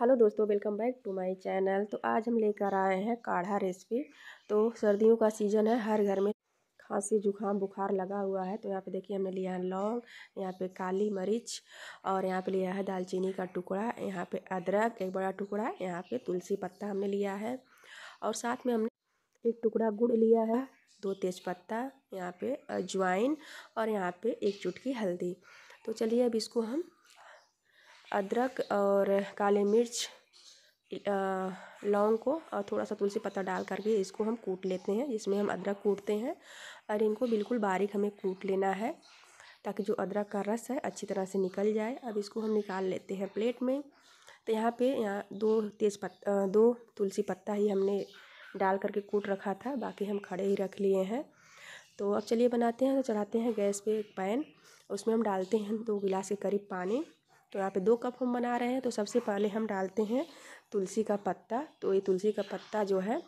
hello दोस्तों welcome back to my channel तो आज हम लेकर आए हैं काढ़ा रेसिपी तो सर्दियों का सीज़न है हर घर में खांसी जुकाम बुखार लगा हुआ है तो यहाँ पे देखिए हमने लिया है लौंग यहाँ पे काली मरीच और यहाँ पे लिया है दालचीनी का टुकड़ा यहाँ पे अदरक एक बड़ा टुकड़ा यहाँ पर तुलसी पत्ता हमने लिया है और साथ में हमने एक टुकड़ा गुड़ लिया है दो तेज़पत्ता यहाँ पर अजवाइन और यहाँ पर एक चुटकी हल्दी तो चलिए अब इसको हम अदरक और काले मिर्च लौंग को और थोड़ा सा तुलसी पत्ता डाल करके इसको हम कूट लेते हैं जिसमें हम अदरक कूटते हैं और इनको बिल्कुल बारीक हमें कूट लेना है ताकि जो अदरक का रस है अच्छी तरह से निकल जाए अब इसको हम निकाल लेते हैं प्लेट में तो यहाँ पे यहाँ दो तेज़ पत्ता दो तुलसी पत्ता ही हमने डाल करके कूट रखा था बाकी हम खड़े ही रख लिए हैं तो अब चलिए बनाते हैं तो चढ़ाते हैं गैस पे एक पैन उसमें हम डालते हैं दो गिलास के करीब पानी तो यहाँ पे दो कप हम बना रहे हैं तो सबसे पहले हम डालते हैं तुलसी का पत्ता तो ये तुलसी का पत्ता जो है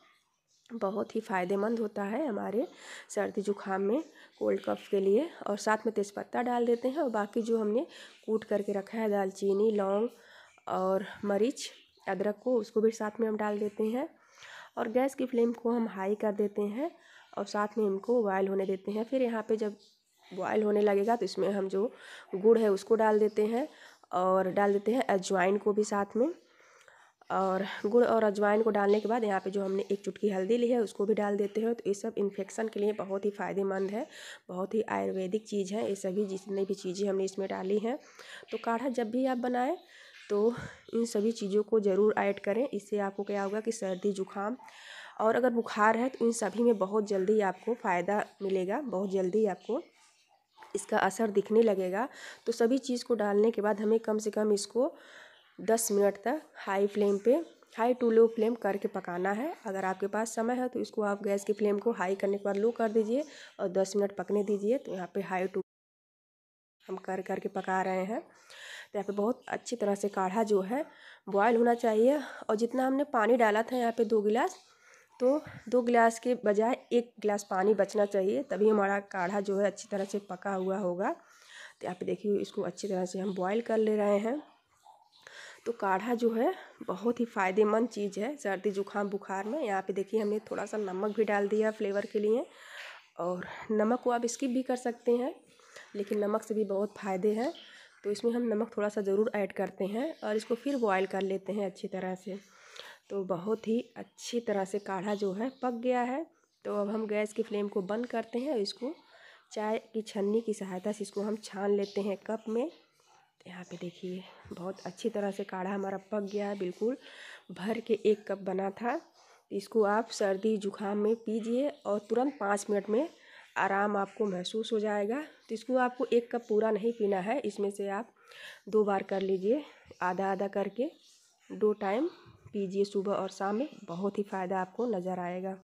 बहुत ही फ़ायदेमंद होता है हमारे सर्दी जुकाम में कोल्ड कफ के लिए और साथ में तेज़पत्ता डाल देते हैं और बाकी जो हमने कूट करके रखा है दालचीनी लौंग और मरीच अदरक को उसको भी साथ में हम डाल देते हैं और गैस की फ्लेम को हम हाई कर देते हैं और साथ में इनको बॉयल होने देते हैं फिर यहाँ पे जब बॉयल होने लगेगा तो इसमें हम जो गुड़ है उसको डाल देते हैं और डाल देते हैं अजवाइन को भी साथ में और गुड़ और अजवाइन को डालने के बाद यहाँ पे जो हमने एक चुटकी हल्दी ली है उसको भी डाल देते हैं तो ये सब इन्फेक्शन के लिए बहुत ही फ़ायदेमंद है बहुत ही आयुर्वेदिक चीज़ है ये सभी जितनी भी चीज़ें हमने इसमें डाली हैं तो काढ़ा जब भी आप बनाएं तो इन सभी चीज़ों को ज़रूर ऐड करें इससे आपको क्या होगा कि सर्दी जुकाम और अगर बुखार है तो इन सभी में बहुत जल्दी आपको फ़ायदा मिलेगा बहुत जल्दी आपको इसका असर दिखने लगेगा तो सभी चीज़ को डालने के बाद हमें कम से कम इसको दस मिनट तक हाई फ्लेम पे हाई टू लो फ्लेम करके पकाना है अगर आपके पास समय है तो इसको आप गैस की फ्लेम को हाई करने के बाद लो कर दीजिए और दस मिनट पकने दीजिए तो यहाँ पे हाई टू हम कर करके पका रहे हैं तो यहाँ पे बहुत अच्छी तरह से काढ़ा जो है बॉयल होना चाहिए और जितना हमने पानी डाला था यहाँ पे दो गिलास तो दो गिलास के बजाय एक गिलास पानी बचना चाहिए तभी हमारा काढ़ा जो है अच्छी तरह से पका हुआ होगा तो आप देखिए इसको अच्छी तरह से हम बॉईल कर ले रहे हैं तो काढ़ा जो है बहुत ही फ़ायदेमंद चीज़ है सर्दी जुकाम बुखार में यहाँ पे देखिए हमने थोड़ा सा नमक भी डाल दिया फ्लेवर के लिए और नमक को आप स्किप भी कर सकते हैं लेकिन नमक से भी बहुत फ़ायदे हैं तो इसमें हम नमक थोड़ा सा ज़रूर ऐड करते हैं और इसको फिर बॉयल कर लेते हैं अच्छी तरह से तो बहुत ही अच्छी तरह से काढ़ा जो है पक गया है तो अब हम गैस की फ्लेम को बंद करते हैं इसको चाय की छन्नी की सहायता से इसको हम छान लेते हैं कप में यहाँ पे देखिए बहुत अच्छी तरह से काढ़ा हमारा पक गया है बिल्कुल भर के एक कप बना था इसको आप सर्दी जुकाम में पीजिए और तुरंत पाँच मिनट में आराम आपको महसूस हो जाएगा तो इसको आपको एक कप पूरा नहीं पीना है इसमें से आप दो बार कर लीजिए आधा आधा करके दो टाइम पीजिए सुबह और शाम में बहुत ही फ़ायदा आपको नज़र आएगा